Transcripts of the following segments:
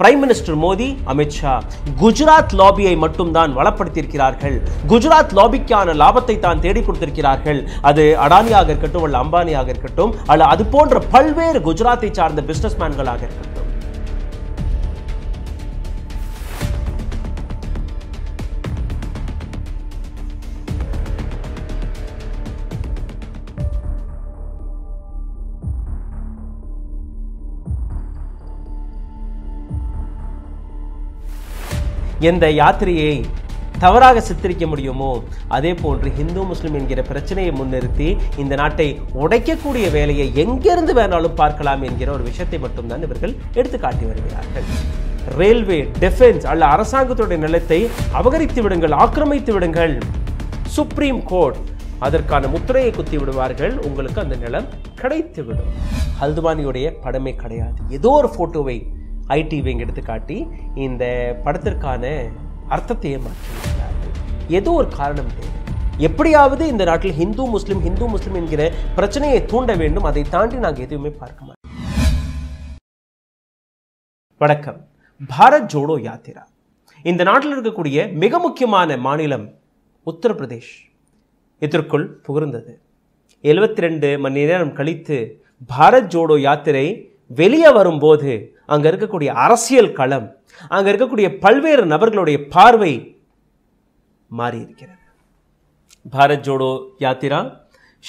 Prime minister Modi Amit Shah Gujarat லாபியை மட்டும் தான் வளப்படுத்தியிருக்கிறார்கள் குஜராத் லாபிக்கான லாபத்தை தான் தேடி கொடுத்திருக்கிறார்கள் அது அடானியாக இருக்கட்டும் அல்ல அம்பானியாக இருக்கட்டும் அல்ல அது போன்ற பல்வேறு குஜராத்தை சார்ந்த பிசினஸ் மேன்களாக இருக்கட்டும் எந்த யாத்திரையை தவறாக சித்தரிக்க முடியுமோ அதே போன்று ஹிந்து முஸ்லீம் என்கிற பிரச்சனையை முன்னிறுத்தி இந்த நாட்டை உடைக்கக்கூடிய வேலையை எங்கிருந்து வேணாலும் பார்க்கலாம் என்கிற ஒரு விஷயத்தை மட்டும்தான் இவர்கள் எடுத்துக்காட்டி வருகிறார்கள் ரயில்வே டிஃபென்ஸ் அல்ல அரசாங்கத்துடைய நிலத்தை அபகரித்து விடுங்கள் ஆக்கிரமித்து விடுங்கள் சுப்ரீம் கோர்ட் அதற்கான முத்திரையை குத்தி விடுவார்கள் உங்களுக்கு அந்த நிலம் கிடைத்துவிடும் ஹல்துவானியுடைய படமே கிடையாது ஏதோ ஒரு ஃபோட்டோவை எடுத்து எடுத்துக்காட்டி இந்த படத்திற்கான அர்த்தத்தையே மாற்றியிருக்கிறார்கள் ஏதோ ஒரு காரணம் எப்படியாவது இந்த நாட்டில் ஹிந்து முஸ்லீம் ஹிந்து முஸ்லீம் என்கிற பிரச்சனையை தூண்ட வேண்டும் அதை தாண்டி நாங்கள் எதுவுமே பார்க்க மாட்டோம் வணக்கம் பாரத் ஜோடோ யாத்திரா இந்த நாட்டில் இருக்கக்கூடிய மிக முக்கியமான மாநிலம் உத்தரப்பிரதேஷ் இதற்குள் புகழ்ந்தது எழுபத்தி ரெண்டு மணி நேரம் கழித்து பாரத் ஜோடோ யாத்திரை வெளியே வரும்போது அங்கே இருக்கக்கூடிய அரசியல் களம் அங்கே இருக்கக்கூடிய பல்வேறு நபர்களுடைய பார்வை மாறி இருக்கிறது பாரத் ஜோடோ யாத்திரா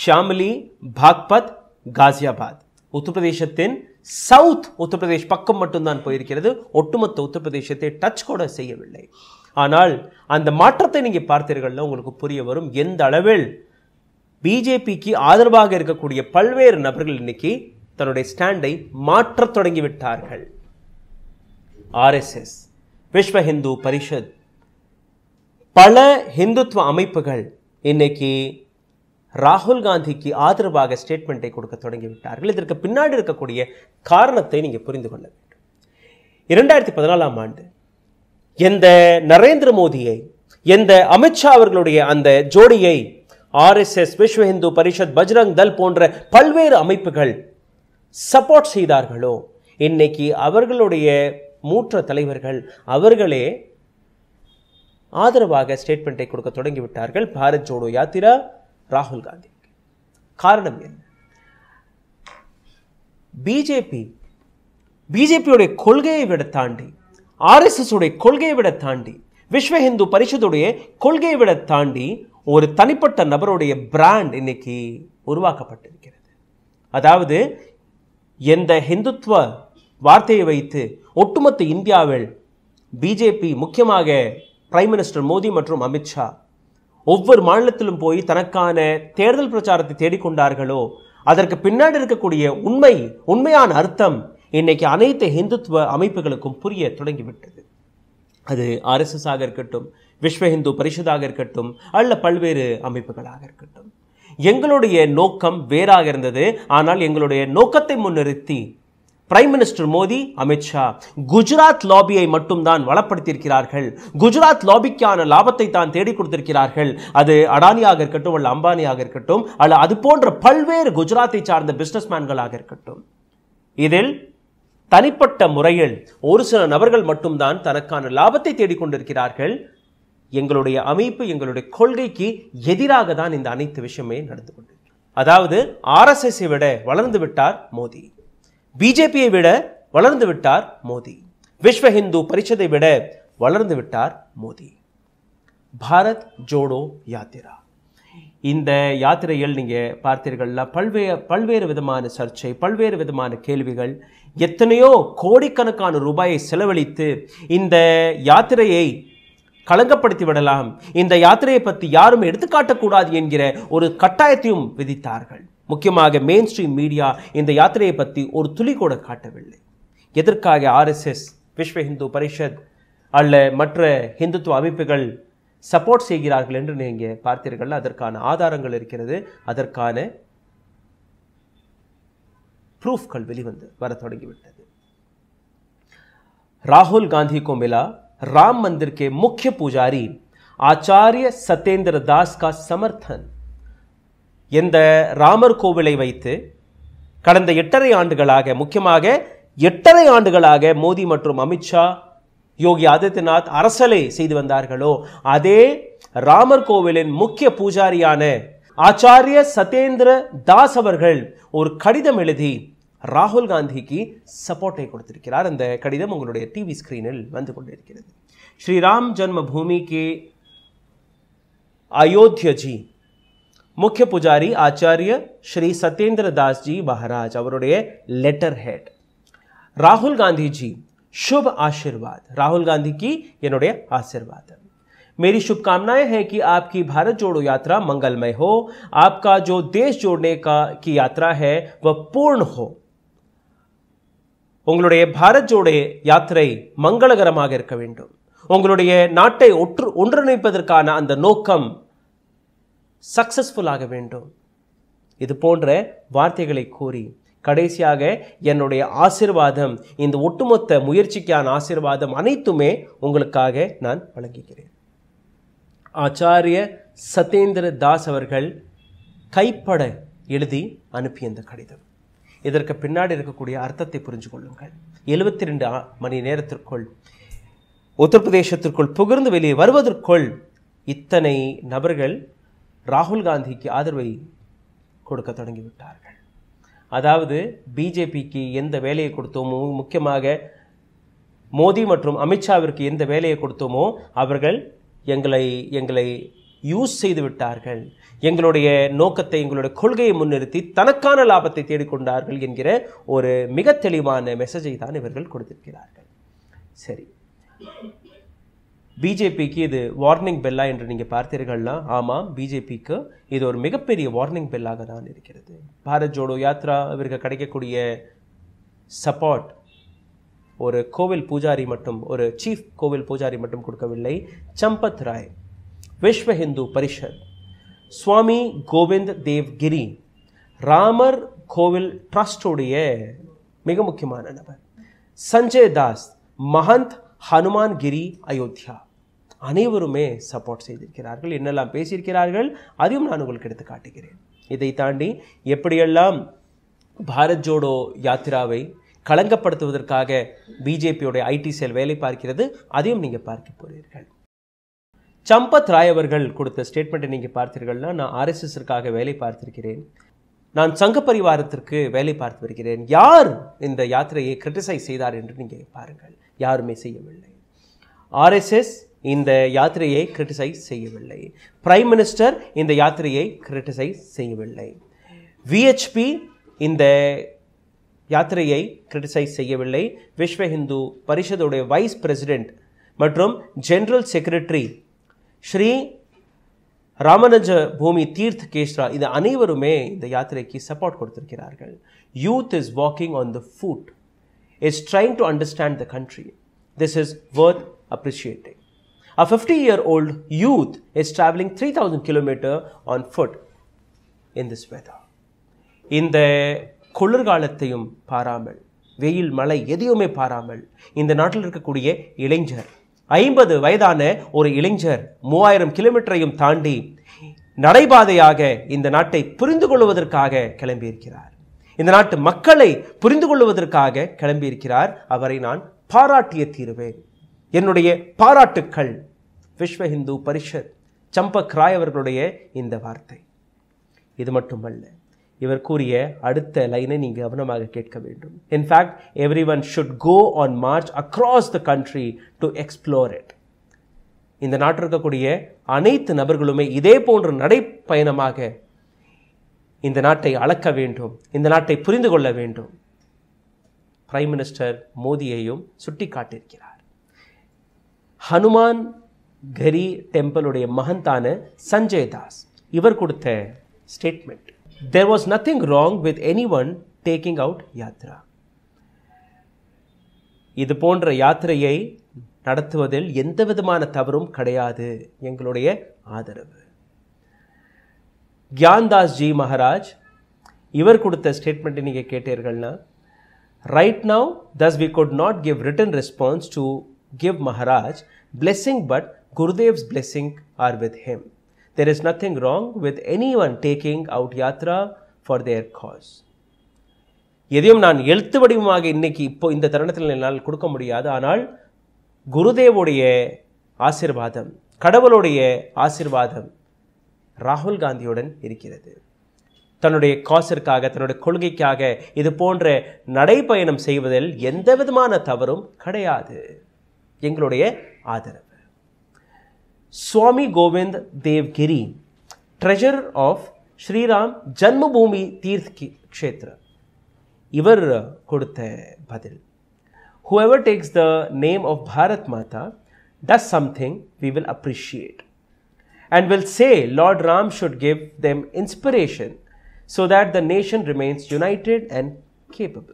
ஷாமிலி பாக்பத் காசியாபாத் உத்தரப்பிரதேசத்தின் சவுத் உத்தரப்பிரதேஷ் பக்கம் மட்டும்தான் போயிருக்கிறது ஒட்டுமொத்த உத்தரப்பிரதேசத்தை டச் கூட செய்யவில்லை ஆனால் அந்த மாற்றத்தை நீங்கள் பார்த்தீர்கள் உங்களுக்கு புரிய வரும் எந்த அளவில் பிஜேபிக்கு ஆதரவாக இருக்கக்கூடிய பல்வேறு நபர்கள் இன்னைக்கு தன்னுடைய ஸ்டாண்டை மாற்றத் தொடங்கிவிட்டார்கள் ஆர்எஸ்எஸ் விஸ்வ ஹிந்து பரிஷத் பல ஹிந்துத்துவ அமைப்புகள் இன்னைக்கு ராகுல் காந்திக்கு ஆதரவாக ஸ்டேட்மெண்ட்டை கொடுக்க தொடங்கிவிட்டார்கள் இதற்கு பின்னாடி இருக்கக்கூடிய காரணத்தை நீங்கள் புரிந்து கொள்ள வேண்டும் இரண்டாயிரத்தி பதினாலாம் ஆண்டு எந்த நரேந்திர மோடியை எந்த அமித்ஷா அவர்களுடைய அந்த ஜோடியை ஆர்எஸ்எஸ் விஸ்வ ஹிந்து பரிஷத் பஜ்ரங் தல் போன்ற பல்வேறு அமைப்புகள் சப்போர்ட் செய்தார்களோ இன்னைக்கு அவர்களுடைய மூற்ற தலைவர்கள் அவர்களே ஆதரவாக ஸ்டேட்மெண்ட்டை கொடுக்க தொடங்கிவிட்டார்கள் பாரத் ஜோடோ யாத்திரா ராகுல் காந்தி காரணம் என்ன பிஜேபி பிஜேபியுடைய கொள்கையை விட தாண்டி ஆர்எஸ்எஸ் உடைய கொள்கையை விட தாண்டி விஸ்வ ஹிந்து பரிஷத்துடைய கொள்கையை விட தாண்டி ஒரு தனிப்பட்ட நபருடைய பிராண்ட் இன்னைக்கு உருவாக்கப்பட்டிருக்கிறது அதாவது எந்த ஹிந்துத்வ வார்த்தையை வைத்து ஒட்டுமொத்த இந்தியாவில் பிஜேபி முக்கியமாக பிரைம் மினிஸ்டர் மோடி மற்றும் அமித்ஷா ஒவ்வொரு மாநிலத்திலும் போய் தனக்கான தேர்தல் பிரச்சாரத்தை தேடிக்கொண்டார்களோ அதற்கு பின்னாடி இருக்கக்கூடிய உண்மை உண்மையான அர்த்தம் இன்னைக்கு அனைத்து ஹிந்துத்துவ அமைப்புகளுக்கும் புரிய தொடங்கிவிட்டது அது ஆக இருக்கட்டும் விஸ்வ ஹிந்து பரிஷதாக இருக்கட்டும் அல்ல பல்வேறு அமைப்புகளாக இருக்கட்டும் எங்களுடைய நோக்கம் வேறாக இருந்தது ஆனால் எங்களுடைய நோக்கத்தை முன்னிறுத்தி பிரைம் மினிஸ்டர் மோடி அமித்ஷா குஜராத் லாபியை மட்டும் தான் வளப்படுத்தியிருக்கிறார்கள் குஜராத் லாபிக்கான லாபத்தை தான் தேடி கொடுத்திருக்கிறார்கள் அது அடானியாக இருக்கட்டும் அல்ல அம்பானியாக இருக்கட்டும் அல்ல அது போன்ற பல்வேறு குஜராத்தை சார்ந்த பிஸ்னஸ்மேன்களாக இருக்கட்டும் இதில் தனிப்பட்ட முறையில் ஒரு சில நபர்கள் மட்டும்தான் தனக்கான லாபத்தை தேடிக்கொண்டிருக்கிறார்கள் எங்களுடைய அமைப்பு எங்களுடைய கொள்கைக்கு எதிராக தான் இந்த அனைத்து விஷயமே நடந்து கொண்டு அதாவது ஆர்எஸ்எஸை விட வளர்ந்து விட்டார் மோடி பிஜேபியை விட வளர்ந்து விட்டார் மோடி விஸ்வ ஹிந்து பரிஷத்தை விட வளர்ந்து விட்டார் மோடி பாரத் ஜோடோ யாத்திரா இந்த யாத்திரையில் நீங்கள் பார்த்தீர்கள்ல பல்வேறு பல்வேறு விதமான சர்ச்சை பல்வேறு விதமான கேள்விகள் எத்தனையோ கோடிக்கணக்கான ரூபாயை செலவழித்து இந்த யாத்திரையை களங்கப்படுத்தி விடலாம் இந்த யாத்திரையை பற்றி யாரும் எடுத்துக்காட்டக்கூடாது என்கிற ஒரு கட்டாயத்தையும் விதித்தார்கள் முக்கியமாக மெயின் ஸ்ட்ரீம் மீடியா இந்த யாத்திரையை பற்றி ஒரு துளி கூட காட்டவில்லை எதற்காக ஆர்எஸ்எஸ் விஸ்வ ஹிந்து பரிஷத் அல்ல மற்ற ஹிந்துத்துவ அமைப்புகள் சப்போர்ட் செய்கிறார்கள் என்று நீங்கள் பார்த்தீர்கள் அதற்கான ஆதாரங்கள் இருக்கிறது அதற்கான ப்ரூஃப்கள் வெளிவந்து வர தொடங்கிவிட்டது ராகுல் காந்தி கோமிலா राम मंदिर के मुख्य पुजारी ஆச்சாரிய சத்யேந்திர தாஸ் சமர்த்தன் இந்த ராமர் கோவிலை வைத்து கடந்த எட்டரை ஆண்டுகளாக முக்கியமாக எட்டரை ஆண்டுகளாக மோடி மற்றும் அமித்ஷா யோகி ஆதித்யநாத் அரசலை செய்து வந்தார்களோ அதே ராமர் கோவிலின் முக்கிய பூஜாரியான ஆச்சாரிய சத்யேந்திர தாஸ் அவர்கள் ஒரு கடிதம் எழுதி ராகுல் காந்திக்கு சப்போர்ட்டை கொடுத்திருக்கிறார் அந்த கடிதம் உங்களுடைய டிவி ஸ்கிரீனில் வந்து கொண்டிருக்கிறது श्रीराम जन्मभूमि के अयोध्या जी मुख्य पुजारी आचार्य श्री सत्येंद्र दास जी महाराज लेटर हेड राहुल गांधी जी शुभ आशीर्वाद राहुल गांधी की आशीर्वाद मेरी शुभकामनाएं हैं कि आपकी भारत जोड़ो यात्रा मंगलमय हो आपका जो देश जोड़ने का की यात्रा है वह पूर्ण हो உங்களுடைய பாரத் ஜோடோ யாத்திரை மங்களகரமாக இருக்க வேண்டும் உங்களுடைய நாட்டை ஒற்று ஒன்றிணைப்பதற்கான அந்த நோக்கம் சக்சஸ்ஃபுல்லாக வேண்டும் இது போன்ற வார்த்தைகளை கூறி கடைசியாக என்னுடைய ஆசிர்வாதம் இந்த ஒட்டுமொத்த முயற்சிக்கான ஆசிர்வாதம் அனைத்துமே உங்களுக்காக நான் வழங்குகிறேன் ஆச்சாரிய சத்யேந்திர தாஸ் அவர்கள் கைப்பட எழுதி அனுப்பிய இந்த கடிதம் இதற்கு பின்னாடி இருக்கக்கூடிய அர்த்தத்தை புரிஞ்சு கொள்ளுங்கள் எழுபத்தி ரெண்டு மணி நேரத்திற்குள் உத்தரப்பிரதேசத்திற்குள் புகழ்ந்து வெளியே வருவதற்குள் இத்தனை நபர்கள் ராகுல் காந்திக்கு ஆதரவை கொடுக்க தொடங்கிவிட்டார்கள் அதாவது பிஜேபிக்கு எந்த வேலையை கொடுத்தோமோ முக்கியமாக மோடி மற்றும் அமித்ஷாவிற்கு எந்த வேலையை கொடுத்தோமோ அவர்கள் எங்களை எங்களை யூஸ் செய்து விட்டார்கள் எங்களுடைய நோக்கத்தை எங்களுடைய கொள்கையை முன்னிறுத்தி தனக்கான லாபத்தை தேடிக்கொண்டார்கள் என்கிற ஒரு மிக தெளிவான மெசேஜை தான் இவர்கள் கொடுத்திருக்கிறார்கள் சரி பிஜேபிக்கு இது வார்னிங் பெல்லா என்று நீங்கள் பார்த்தீர்கள்னா ஆமாம் பிஜேபிக்கு இது ஒரு மிகப்பெரிய வார்னிங் பெல்லாக தான் இருக்கிறது பாரத் ஜோடோ யாத்ரா இவருக்கு கிடைக்கக்கூடிய சப்போர்ட் ஒரு கோவில் பூஜாரி மட்டும் ஒரு சீஃப் கோவில் பூஜாரி மட்டும் கொடுக்கவில்லை சம்பத் ராய் விஸ்வ ஹிந்து பரிஷத் சுவாமி கோவிந்த் தேவ்கிரி ராமர் கோவில் ட்ரஸ்டோடைய மிக முக்கியமான நபர் சஞ்சய் தாஸ் மகந்த் ஹனுமான் கிரி அயோத்தியா அனைவருமே சப்போர்ட் செய்திருக்கிறார்கள் என்னெல்லாம் பேசியிருக்கிறார்கள் அதையும் நான் உங்களுக்கு எடுத்து காட்டுகிறேன் இதை தாண்டி எப்படியெல்லாம் பாரத் ஜோடோ யாத்திராவை களங்கப்படுத்துவதற்காக பிஜேபியோடைய ஐடி செயல் வேலை பார்க்கிறது அதையும் நீங்கள் பார்க்க போகிறீர்கள் சம்பத் ராய் அவர்கள் கொடுத்த ஸ்டேட்மெண்ட்டை நீங்கள் பார்த்தீர்கள்னா நான் ஆர்எஸ்எஸ்ஸிற்காக வேலை பார்த்திருக்கிறேன் நான் சங்க பரிவாரத்திற்கு வேலை பார்த்து வருகிறேன் யார் இந்த யாத்திரையை கிரிட்டிசைஸ் செய்தார் என்று நீங்கள் பாருங்கள் யாருமே செய்யவில்லை ஆர்எஸ்எஸ் இந்த யாத்திரையை கிரிட்டிசைஸ் செய்யவில்லை பிரைம் மினிஸ்டர் இந்த யாத்திரையை கிரிட்டிசைஸ் செய்யவில்லை விஹெச்பி இந்த யாத்திரையை கிரிட்டிசைஸ் செய்யவில்லை விஸ்வ ஹிந்து பரிஷதுடைய வைஸ் பிரசிடென்ட் மற்றும் ஜெனரல் செக்ரட்டரி ஸ்ரீ ராமானுஜ பூமி தீர்த் கேஷ்ரா இது அனைவருமே இந்த யாத்திரைக்கு சப்போர்ட் கொடுத்திருக்கிறார்கள் youth is walking on the foot is trying to understand the country this is worth appreciating a fifty year old youth is travelling three thousand kilometre on foot in this weather இந்த குளிர்காலத்தையும் பாராமல் வெயில் மழை எதையுமே பாராமல் இந்த நாட்டில் இருக்கக்கூடிய இளைஞர் ஐம்பது வயதான ஒரு இளைஞர் மூவாயிரம் கிலோமீட்டரையும் தாண்டி நடைபாதையாக இந்த நாட்டை புரிந்து கொள்வதற்காக கிளம்பியிருக்கிறார் இந்த நாட்டு மக்களை புரிந்து கொள்வதற்காக கிளம்பியிருக்கிறார் அவரை நான் பாராட்டிய தீருவேன் என்னுடைய பாராட்டுக்கள் விஸ்வ ஹிந்து பரிஷத் சம்பக் ராய் அவர்களுடைய இந்த வார்த்தை இது மட்டுமல்ல இவர் கூறிய அடுத்த லைனை நீங்கள் கவனமாக கேட்க வேண்டும் in fact every one should go on march across the country to explore it இந்த நாட்டில் இருக்கக்கூடிய அனைத்து நபர்களுமே இதே போன்ற நடைப்பயணமாக இந்த நாட்டை அளக்க வேண்டும் இந்த நாட்டை புரிந்து கொள்ள வேண்டும் பிரைம் மினிஸ்டர் மோடியையும் சுட்டி காட்டியிருக்கிறார் ஹனுமான் கரி டெம்பிளுடைய மகந்தான சஞ்சய் தாஸ் இவர் கொடுத்த statement There was nothing wrong with anyone taking out yatra. இது போன்ற யாத்திரையை நடத்துவதில் எந்த விதமான தவறும் கிடையாது எங்களுடைய ஆதரவு கியான்தாஸ் ஜி மகாராஜ் இவர் கொடுத்த ஸ்டேட்மெண்ட்டை நீங்கள் கேட்டீர்கள்னா right now thus we could not give written response to give Maharaj blessing but Gurudev's blessing are with him There is nothing wrong with anyone taking out yatra for their cause. எதையும் நான் எழுத்து வடிவமாக இன்னைக்கு இப்போ இந்த தருணத்தில் என்னால் கொடுக்க முடியாது ஆனால் குருதேவுடைய ஆசிர்வாதம் கடவுளுடைய ஆசிர்வாதம் ராகுல் காந்தியுடன் இருக்கிறது தன்னுடைய காசிற்காக தன்னுடைய கொள்கைக்காக இது போன்ற நடைபயணம் செய்வதில் எந்த விதமான தவறும் கிடையாது எங்களுடைய ஆதரவு Swami Govind Giri, treasurer of Sri Ram Janmabhumi Tirth Kshetra. Ivar uh, Kurte Badil. Whoever takes the name of Bharat Mata does something we will appreciate and will say Lord Ram should give them inspiration so that the nation remains united and capable.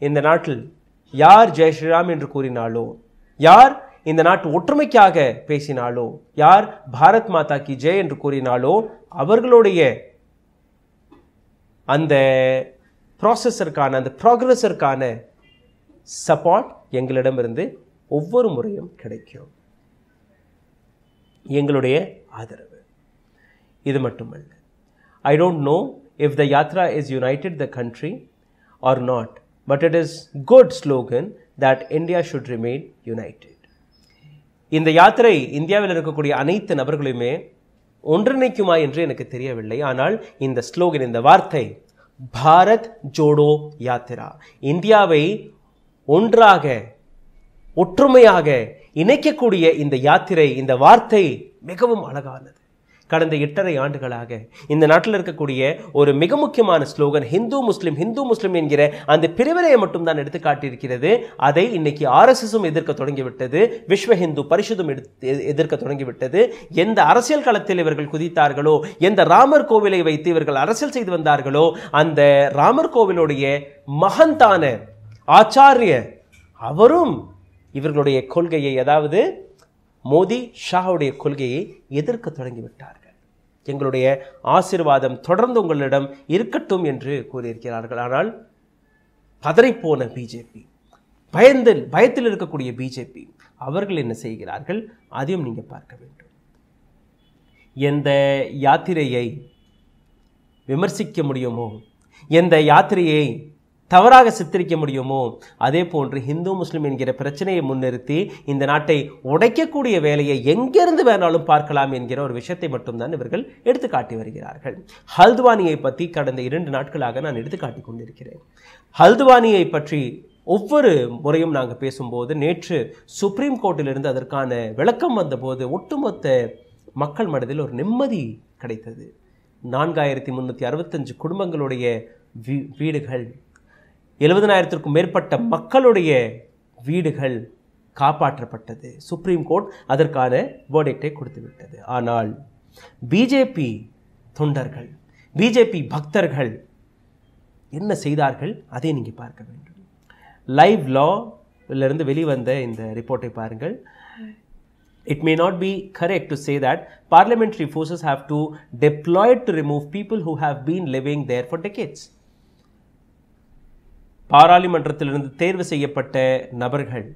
In the Natal, Yar Jai Sri Ram Indrakuri Nalo, Yar இந்த நாட்டு ஒற்றுமைக்காக பேசினாலோ யார் பாரத் மாதா கி ஜெய் என்று கூறினாலோ அவர்களுடைய அந்த ப்ராசஸருக்கான அந்த ப்ராக்ரஸருக்கான சப்போர்ட் எங்களிடமிருந்து ஒவ்வொரு முறையும் கிடைக்கும் எங்களுடைய ஆதரவு இது மட்டுமல்ல I don't know if the yatra is united the country or not but it is good slogan that India should remain united இந்த யாத்திரை இந்தியாவில் இருக்கக்கூடிய அனைத்து நபர்களையுமே ஒன்றிணைக்குமா என்று எனக்கு தெரியவில்லை ஆனால் இந்த ஸ்லோகன் இந்த வார்த்தை பாரத் ஜோடோ யாத்திரா இந்தியாவை ஒன்றாக ஒற்றுமையாக இணைக்கக்கூடிய இந்த யாத்திரை இந்த வார்த்தை மிகவும் அழகானது கடந்த எட்டரை ஆண்டுகளாக இந்த நாட்டில் இருக்கக்கூடிய ஒரு மிக முக்கியமான slogan Hindu Muslim Hindu Muslim என்கிற அந்த பிரிவினையை மட்டும்தான் எடுத்து காட்டியிருக்கிறது அதை இன்னைக்கு ஆர்எஸ்எஸும் எதிர்க்க தொடங்கிவிட்டது விஸ்வ ஹிந்து பரிஷதும் எதிர்க்க தொடங்கிவிட்டது எந்த அரசியல் களத்தில் இவர்கள் குதித்தார்களோ எந்த ராமர் கோவிலை வைத்து இவர்கள் அரசியல் செய்து வந்தார்களோ அந்த ராமர் கோவிலுடைய மகந்தான ஆச்சாரிய அவரும் இவர்களுடைய கொள்கையை அதாவது மோதி ஷாவுடைய கொள்கையை எதிர்க்க தொடங்கிவிட்டார்கள் எங்களுடைய ஆசிர்வாதம் தொடர்ந்து உங்களிடம் இருக்கட்டும் என்று கூறியிருக்கிறார்கள் ஆனால் போன பிஜேபி பயந்தில் பயத்தில் இருக்கக்கூடிய பிஜேபி அவர்கள் என்ன செய்கிறார்கள் அதையும் நீங்கள் பார்க்க வேண்டும் எந்த யாத்திரையை விமர்சிக்க முடியுமோ எந்த யாத்திரையை தவறாக சித்தரிக்க முடியுமோ அதே போன்று ஹிந்து முஸ்லீம் என்கிற பிரச்சனையை முன்னிறுத்தி இந்த நாட்டை உடைக்கக்கூடிய வேலையை எங்கிருந்து வேணாலும் பார்க்கலாம் என்கிற ஒரு விஷயத்தை மட்டும்தான் இவர்கள் எடுத்துக்காட்டி வருகிறார்கள் ஹல்துவானியை பற்றி கடந்த இரண்டு நாட்களாக நான் காட்டி கொண்டிருக்கிறேன் ஹல்துவானியை பற்றி ஒவ்வொரு முறையும் நாங்கள் பேசும்போது நேற்று சுப்ரீம் கோர்ட்டிலிருந்து அதற்கான விளக்கம் வந்தபோது ஒட்டுமொத்த மக்கள் மனதில் ஒரு நிம்மதி கிடைத்தது நான்காயிரத்தி முந்நூற்றி அறுபத்தஞ்சு குடும்பங்களுடைய வீடுகள் எழுபதனாயிரத்திற்கும் மேற்பட்ட மக்களுடைய வீடுகள் காப்பாற்றப்பட்டது சுப்ரீம் கோர்ட் அதற்கான வேர்டிக்டை கொடுத்துவிட்டது ஆனால் பிஜேபி தொண்டர்கள் பிஜேபி பக்தர்கள் என்ன செய்தார்கள் அதை நீங்கள் பார்க்க வேண்டும் லைவ் லாவிலிருந்து வெளிவந்த இந்த ரிப்போர்ட்டை பாருங்கள் it may not be correct to say that parliamentary forces have to deployed to remove people who have been living there for decades பாராளுமன்றத்திலிருந்து தேர்வு செய்யப்பட்ட நபர்கள்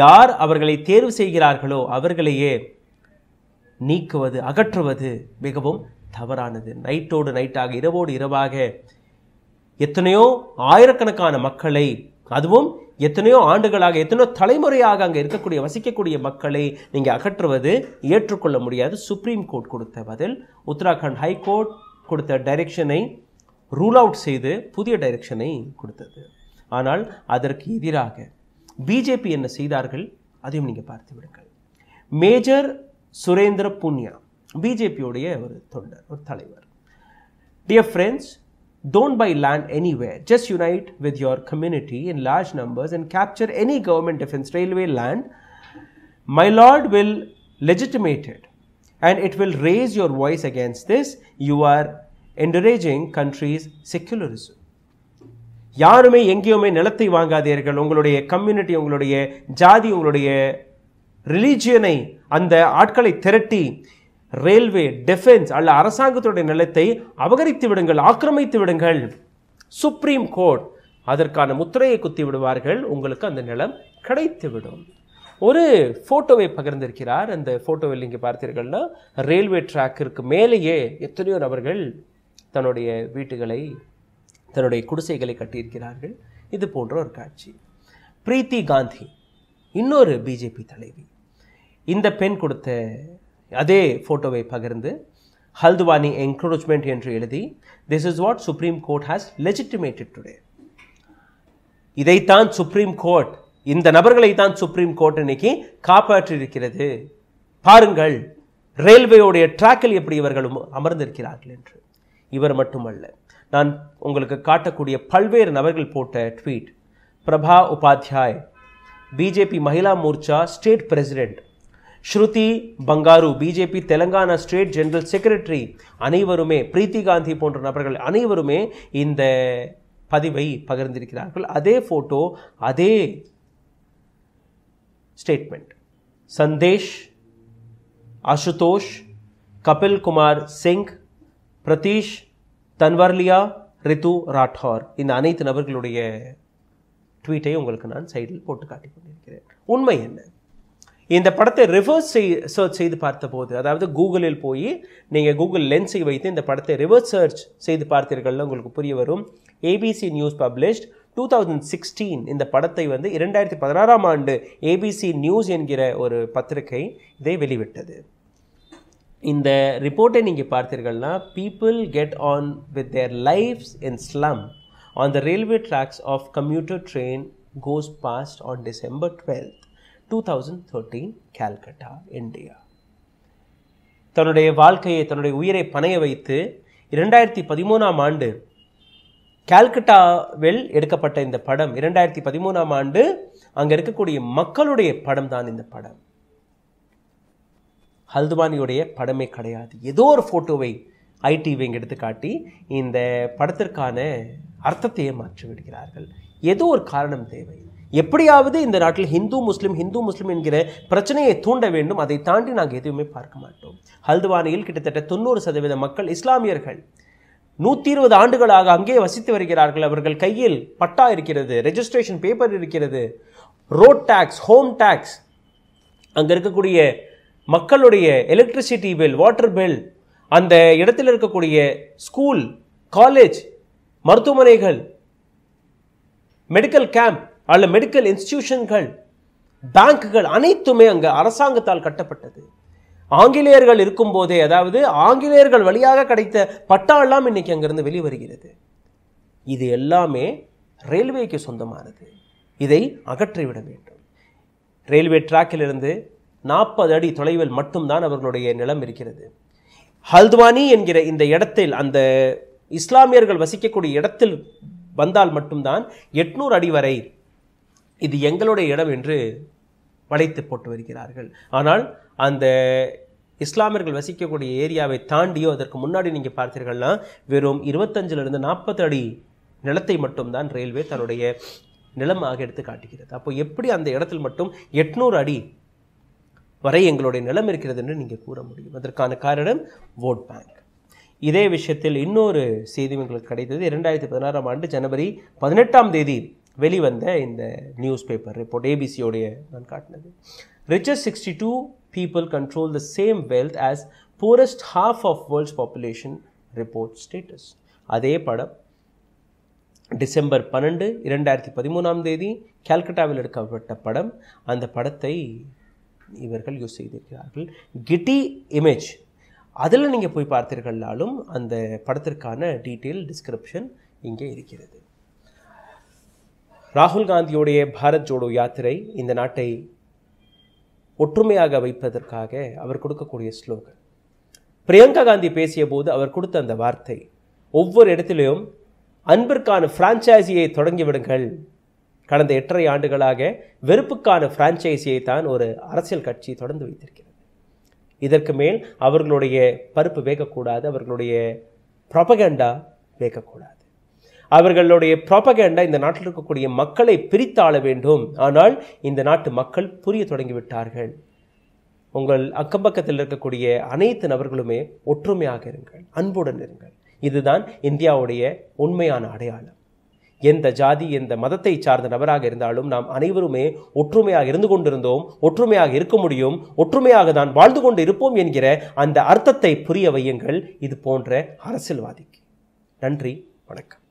யார் அவர்களை தேர்வு செய்கிறார்களோ அவர்களையே நீக்குவது அகற்றுவது மிகவும் தவறானது நைட்டோடு நைட்டாக இரவோடு இரவாக எத்தனையோ ஆயிரக்கணக்கான மக்களை அதுவும் எத்தனையோ ஆண்டுகளாக எத்தனையோ தலைமுறையாக அங்கே இருக்கக்கூடிய வசிக்கக்கூடிய மக்களை நீங்கள் அகற்றுவது ஏற்றுக்கொள்ள முடியாது சுப்ரீம் கோர்ட் கொடுத்த பதில் உத்தராகண்ட் ஹைகோர்ட் கொடுத்த டைரக்ஷனை ரூல் அவுட் செய்து புதிய டைரக்ஷனை கொடுத்தது ஆனால் அதற்கு எதிராக பிஜேபி என்ன செய்தார்கள் அதையும் நீங்கள் பார்த்து விடுங்கள் மேஜர் சுரேந்திர புனியா பிஜேபியோடைய ஒரு தொண்டர் ஒரு தலைவர் dear friends don't buy land anyway just unite with your community in large numbers and capture any government defence railway land my lord will legitimated and it will raise your voice against this you are encouraging country's secularism யாருமே எங்கேயுமே நிலத்தை வாங்காதீர்கள் உங்களுடைய community உங்களுடைய ஜாதி உங்களுடைய ரிலீஜியனை அந்த ஆட்களை திரட்டி ரயில்வே டிஃபென்ஸ் அல்ல அரசாங்கத்துடைய நிலத்தை அபகரித்து விடுங்கள் ஆக்கிரமித்து விடுங்கள் சுப்ரீம் கோர்ட் அதற்கான முத்திரையை குத்தி விடுவார்கள் உங்களுக்கு அந்த நிலம் கிடைத்துவிடும் ஒரு ஃபோட்டோவை பகிர்ந்திருக்கிறார் அந்த ஃபோட்டோவில் நீங்கள் பார்த்தீர்கள்னா ரயில்வே ட்ராக்கிற்கு மேலேயே எத்தனையோ நபர்கள் தன்னுடைய வீட்டுகளை தன்னுடைய குடிசைகளை கட்டியிருக்கிறார்கள் இது போன்ற ஒரு காட்சி பிரீத்தி காந்தி இன்னொரு பிஜேபி தலைவி இந்த பெண் கொடுத்த அதே ஃபோட்டோவை பகிர்ந்து ஹல்துவானி என்க்ரோச்மெண்ட் என்று எழுதி this is what supreme court has legitimated today இதைத்தான் சுப்ரீம் கோர்ட் இந்த நபர்களை தான் சுப்ரீம் கோர்ட் இன்னைக்கு காப்பாற்றியிருக்கிறது பாருங்கள் ரயில்வேயோடைய ட்ராக்கில் எப்படி இவர்களும் அமர்ந்திருக்கிறார்கள் என்று இவர் மட்டுமல்ல நான் உங்களுக்கு காட்டக்கூடிய பல்வேறு நபர்கள் போட்ட tweet Prabha Upadhyay BJP Mahila Morcha state president Shruti Bangaru BJP Telangana state general secretary அனைவருமே பிரீத்தி காந்தி போன்ற நபர்கள் அனைவருமே இந்த பதிவை பகிர்ந்திருக்கிறார்கள் அதே ஃபோட்டோ அதே ஸ்டேட்மெண்ட் சந்தேஷ் அசுதோஷ் கபில் குமார் சிங் பிரதீஷ் தன்வர்லியா ரித்து ராठौर இந்த அனைத்து நபர்களுடைய ட்வீட்டை உங்களுக்கு நான் சைடில் போட்டு காட்டி கொண்டிருக்கிறேன் உண்மை என்ன இந்த படத்தை ரிவர்ஸ் செய் சர்ச் செய்து பார்த்தபோது அதாவது கூகுளில் போய் நீங்கள் கூகுள் லென்ஸை வைத்து இந்த படத்தை ரிவர்ஸ் சர்ச் செய்து பார்த்தீர்கள்னா உங்களுக்கு புரிய வரும் ABC news published two thousand sixteen இந்த படத்தை வந்து இரண்டாயிரத்தி பதினாறாம் ஆண்டு ஏபிசி நியூஸ் என்கிற ஒரு பத்திரிகை இதை வெளிவிட்டது இந்த ரிப்போர்ட்டை நீங்கள் பார்த்தீர்கள்னா people get on with their lives in slum on the railway tracks of commuter train goes past on December twelfth two thousand thirteen Calcutta India தன்னுடைய வாழ்க்கையை தன்னுடைய உயிரை பணைய வைத்து இரண்டாயிரத்தி பதிமூணாம் ஆண்டு கேல்கட்டாவில் எடுக்கப்பட்ட இந்த படம் இரண்டாயிரத்தி பதிமூணாம் ஆண்டு அங்கே இருக்கக்கூடிய மக்களுடைய படம் தான் இந்த படம் ஹல்துவானியுடைய படமே கிடையாது ஏதோ ஒரு ஃபோட்டோவை ஐடிவி எடுத்து காட்டி இந்த படத்திற்கான அர்த்தத்தையே மாற்றி விடுகிறார்கள் ஏதோ ஒரு காரணம் தேவை எப்படியாவது இந்த நாட்டில் ஹிந்து முஸ்லீம் ஹிந்து முஸ்லீம் என்கிற பிரச்சனையை தூண்ட வேண்டும் அதை தாண்டி நாங்கள் எதுவுமே பார்க்க மாட்டோம் ஹல்துவானியில் கிட்டத்தட்ட தொண்ணூறு சதவீத மக்கள் இஸ்லாமியர்கள் நூற்றி இருபது ஆண்டுகளாக அங்கே வசித்து வருகிறார்கள் அவர்கள் கையில் பட்டா இருக்கிறது ரெஜிஸ்ட்ரேஷன் பேப்பர் இருக்கிறது ரோட் டேக்ஸ் ஹோம் டேக்ஸ் அங்கே இருக்கக்கூடிய மக்களுடைய எலக்ட்ரிசிட்டி பில் வாட்டர் பில் அந்த இடத்தில் இருக்கக்கூடிய ஸ்கூல் காலேஜ் மருத்துவமனைகள் மெடிக்கல் கேம்ப் அல்ல மெடிக்கல் இன்ஸ்டிடியூஷன்கள் பேங்க்குகள் அனைத்துமே அங்கே அரசாங்கத்தால் கட்டப்பட்டது ஆங்கிலேயர்கள் இருக்கும்போதே அதாவது ஆங்கிலேயர்கள் வழியாக கிடைத்த எல்லாம் இன்னைக்கு அங்கிருந்து வெளிவருகிறது இது எல்லாமே ரயில்வேக்கு சொந்தமானது இதை அகற்றிவிட வேண்டும் ரயில்வே டிராக்கிலிருந்து நாற்பது அடி தொலைவில் மட்டும்தான் அவர்களுடைய நிலம் இருக்கிறது ஹல்த்வானி என்கிற இந்த இடத்தில் அந்த இஸ்லாமியர்கள் வசிக்கக்கூடிய இடத்தில் வந்தால் மட்டும்தான் எட்நூறு அடி வரை இது எங்களுடைய இடம் என்று வளைத்து போட்டு வருகிறார்கள் ஆனால் அந்த இஸ்லாமியர்கள் வசிக்கக்கூடிய ஏரியாவை தாண்டியோ அதற்கு முன்னாடி நீங்கள் பார்த்தீர்கள்னா வெறும் இருபத்தஞ்சிலிருந்து நாற்பது அடி நிலத்தை மட்டும்தான் ரயில்வே தன்னுடைய நிலமாக எடுத்து காட்டுகிறது அப்போ எப்படி அந்த இடத்தில் மட்டும் எட்நூறு அடி வரை எங்களுடைய நிலம் இருக்கிறது என்று நீங்கள் கூற முடியும் அதற்கான காரணம் ஓட் பேங்க் இதே விஷயத்தில் இன்னொரு செய்தி எங்களுக்கு கிடைத்தது இரண்டாயிரத்தி பதினாறாம் ஆண்டு ஜனவரி பதினெட்டாம் தேதி வெளிவந்த இந்த நியூஸ் பேப்பர் ரிப்போர்ட் ஏபிசியோடைய நான் காட்டினது riches sixty two people control the same wealth as poorest half of world's population report status அதே படம் டிசம்பர் பன்னெண்டு இரண்டாயிரத்தி பதிமூணாம் தேதி கல்கட்டாவில் எடுக்கப்பட்ட படம் அந்த படத்தை இவர்கள் யூஸ் செய்திருக்கிறார்கள் கிட்டி இமேஜ் அதில் நீங்கள் போய் பார்த்தீர்கள்னாலும் அந்த படத்திற்கான டீட்டெயில் டிஸ்கிரிப்ஷன் இங்கே இருக்கிறது ராகுல் காந்தியுடைய பாரத் ஜோடோ யாத்திரை இந்த நாட்டை ஒற்றுமையாக வைப்பதற்காக அவர் கொடுக்கக்கூடிய ஸ்லோகன் பிரியங்கா காந்தி பேசிய போது அவர் கொடுத்த அந்த வார்த்தை ஒவ்வொரு இடத்திலும் அன்பிற்கான ஃப்ரான்ச்சைஸியை தொடங்கிவிடுங்கள் கடந்த எட்டரை ஆண்டுகளாக வெறுப்புக்கான பிரான்ச்சைசியை தான் ஒரு அரசியல் கட்சி தொடர்ந்து வைத்திருக்கிறது இதற்கு மேல் அவர்களுடைய பருப்பு வேகக்கூடாது அவர்களுடைய ப்ரொபகண்டா வேகக்கூடாது அவர்களுடைய ப்ராபகண்டா இந்த நாட்டில் இருக்கக்கூடிய மக்களை பிரித்தாள வேண்டும் ஆனால் இந்த நாட்டு மக்கள் புரிய தொடங்கிவிட்டார்கள் உங்கள் அக்கம்பக்கத்தில் இருக்கக்கூடிய அனைத்து நபர்களுமே ஒற்றுமையாக இருங்கள் அன்புடன் இருங்கள் இதுதான் இந்தியாவுடைய உண்மையான அடையாளம் எந்த ஜாதி எந்த மதத்தை சார்ந்த நபராக இருந்தாலும் நாம் அனைவருமே ஒற்றுமையாக இருந்து கொண்டிருந்தோம் ஒற்றுமையாக இருக்க முடியும் ஒற்றுமையாக தான் வாழ்ந்து கொண்டு இருப்போம் என்கிற அந்த அர்த்தத்தை புரிய வையுங்கள் இது போன்ற அரசியல்வாதிக்கு நன்றி வணக்கம்